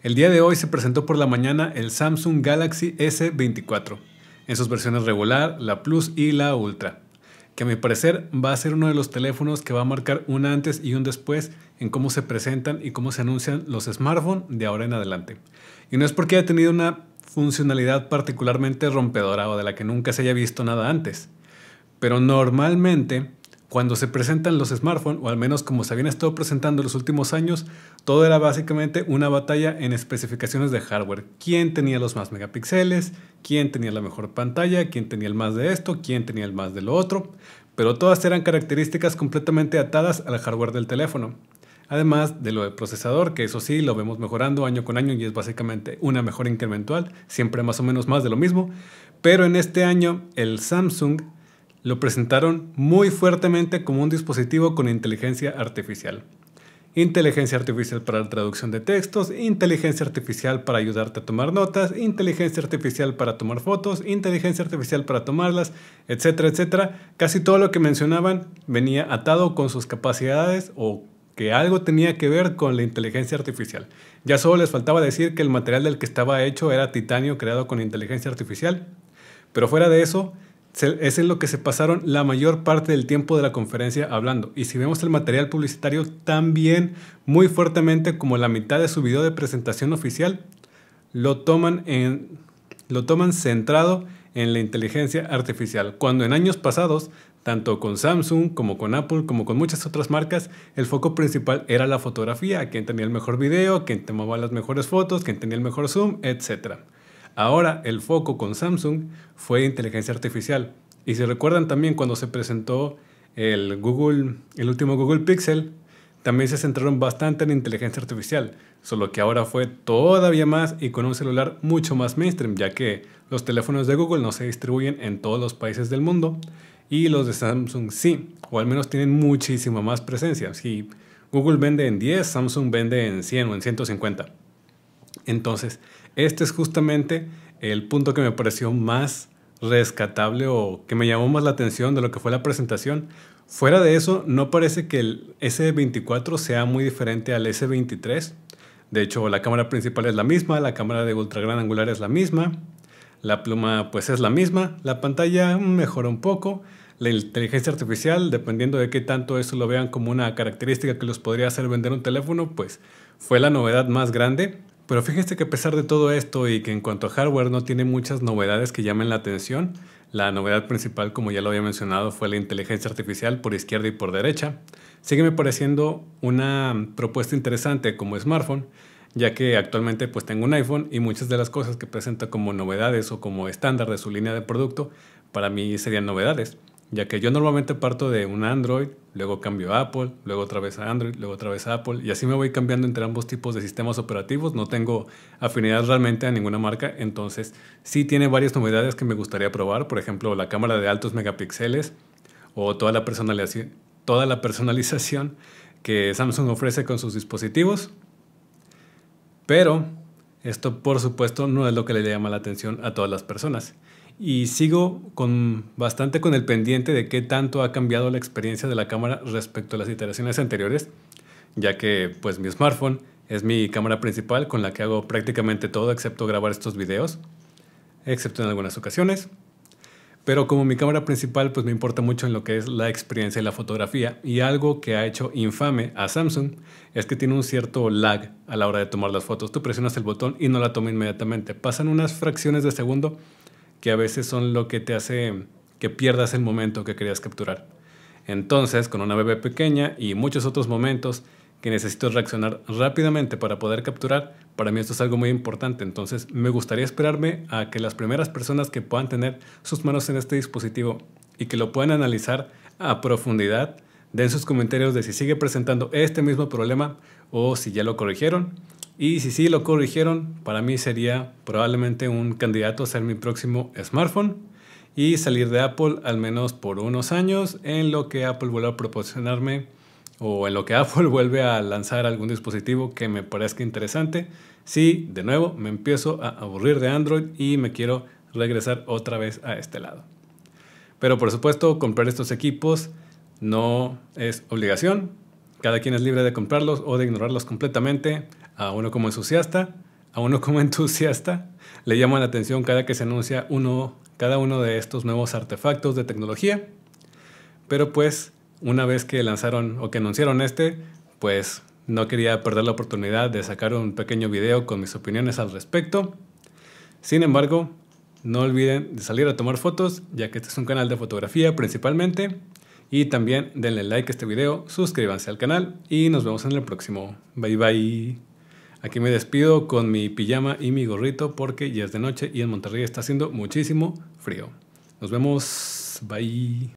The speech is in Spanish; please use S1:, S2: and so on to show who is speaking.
S1: El día de hoy se presentó por la mañana el Samsung Galaxy S24, en sus versiones regular, la Plus y la Ultra, que a mi parecer va a ser uno de los teléfonos que va a marcar un antes y un después en cómo se presentan y cómo se anuncian los smartphones de ahora en adelante. Y no es porque haya tenido una funcionalidad particularmente rompedora o de la que nunca se haya visto nada antes, pero normalmente cuando se presentan los smartphones, o al menos como se habían estado presentando en los últimos años, todo era básicamente una batalla en especificaciones de hardware. ¿Quién tenía los más megapíxeles? ¿Quién tenía la mejor pantalla? ¿Quién tenía el más de esto? ¿Quién tenía el más de lo otro? Pero todas eran características completamente atadas al hardware del teléfono. Además de lo del procesador, que eso sí lo vemos mejorando año con año y es básicamente una mejora incremental, siempre más o menos más de lo mismo. Pero en este año el Samsung lo presentaron muy fuertemente como un dispositivo con inteligencia artificial. Inteligencia artificial para la traducción de textos, inteligencia artificial para ayudarte a tomar notas, inteligencia artificial para tomar fotos, inteligencia artificial para tomarlas, etcétera, etcétera. Casi todo lo que mencionaban venía atado con sus capacidades o que algo tenía que ver con la inteligencia artificial. Ya solo les faltaba decir que el material del que estaba hecho era titanio creado con inteligencia artificial. Pero fuera de eso, es en lo que se pasaron la mayor parte del tiempo de la conferencia hablando. Y si vemos el material publicitario también muy fuertemente como la mitad de su video de presentación oficial, lo toman, lo toman centrado en la inteligencia artificial, cuando en años pasados, tanto con Samsung como con Apple, como con muchas otras marcas, el foco principal era la fotografía, quién tenía el mejor video, quién tomaba las mejores fotos, quién tenía el mejor zoom, etcétera. Ahora el foco con Samsung fue inteligencia artificial. Y si recuerdan también cuando se presentó el Google, el último Google Pixel, también se centraron bastante en inteligencia artificial, solo que ahora fue todavía más y con un celular mucho más mainstream, ya que los teléfonos de Google no se distribuyen en todos los países del mundo y los de Samsung sí, o al menos tienen muchísima más presencia. Si Google vende en 10, Samsung vende en 100 o en 150. Entonces, este es justamente el punto que me pareció más rescatable o que me llamó más la atención de lo que fue la presentación. Fuera de eso, no parece que el S24 sea muy diferente al S23. De hecho, la cámara principal es la misma, la cámara de ultra gran angular es la misma, la pluma pues es la misma, la pantalla mejora un poco, la inteligencia artificial, dependiendo de qué tanto eso lo vean como una característica que los podría hacer vender un teléfono, pues fue la novedad más grande. Pero fíjense que a pesar de todo esto y que en cuanto a hardware no tiene muchas novedades que llamen la atención, la novedad principal, como ya lo había mencionado, fue la inteligencia artificial por izquierda y por derecha. Sigue me pareciendo una propuesta interesante como smartphone, ya que actualmente pues tengo un iPhone y muchas de las cosas que presenta como novedades o como estándar de su línea de producto, para mí serían novedades ya que yo normalmente parto de un Android, luego cambio a Apple, luego otra vez a Android, luego otra vez a Apple, y así me voy cambiando entre ambos tipos de sistemas operativos. No tengo afinidad realmente a ninguna marca, entonces sí tiene varias novedades que me gustaría probar, por ejemplo, la cámara de altos megapíxeles o toda la personalización, toda la personalización que Samsung ofrece con sus dispositivos. Pero esto, por supuesto, no es lo que le llama la atención a todas las personas y sigo con bastante con el pendiente de qué tanto ha cambiado la experiencia de la cámara respecto a las iteraciones anteriores, ya que pues mi smartphone es mi cámara principal con la que hago prácticamente todo excepto grabar estos videos, excepto en algunas ocasiones. Pero como mi cámara principal pues me importa mucho en lo que es la experiencia y la fotografía y algo que ha hecho infame a Samsung es que tiene un cierto lag a la hora de tomar las fotos. Tú presionas el botón y no la toma inmediatamente. Pasan unas fracciones de segundo que a veces son lo que te hace que pierdas el momento que querías capturar. Entonces, con una bebé pequeña y muchos otros momentos que necesito reaccionar rápidamente para poder capturar, para mí esto es algo muy importante. Entonces, me gustaría esperarme a que las primeras personas que puedan tener sus manos en este dispositivo y que lo puedan analizar a profundidad, den sus comentarios de si sigue presentando este mismo problema o si ya lo corrigieron y si sí lo corrigieron, para mí sería probablemente un candidato a ser mi próximo smartphone y salir de Apple al menos por unos años en lo que Apple vuelve a proporcionarme o en lo que Apple vuelve a lanzar algún dispositivo que me parezca interesante. Si de nuevo me empiezo a aburrir de Android y me quiero regresar otra vez a este lado. Pero por supuesto, comprar estos equipos no es obligación, cada quien es libre de comprarlos o de ignorarlos completamente, a uno como entusiasta, a uno como entusiasta, le llama la atención cada que se anuncia uno, cada uno de estos nuevos artefactos de tecnología. Pero pues, una vez que lanzaron o que anunciaron este, pues no quería perder la oportunidad de sacar un pequeño video con mis opiniones al respecto. Sin embargo, no olviden de salir a tomar fotos, ya que este es un canal de fotografía principalmente, y también denle like a este video, suscríbanse al canal y nos vemos en el próximo. Bye bye. Aquí me despido con mi pijama y mi gorrito porque ya es de noche y en Monterrey está haciendo muchísimo frío. Nos vemos. Bye.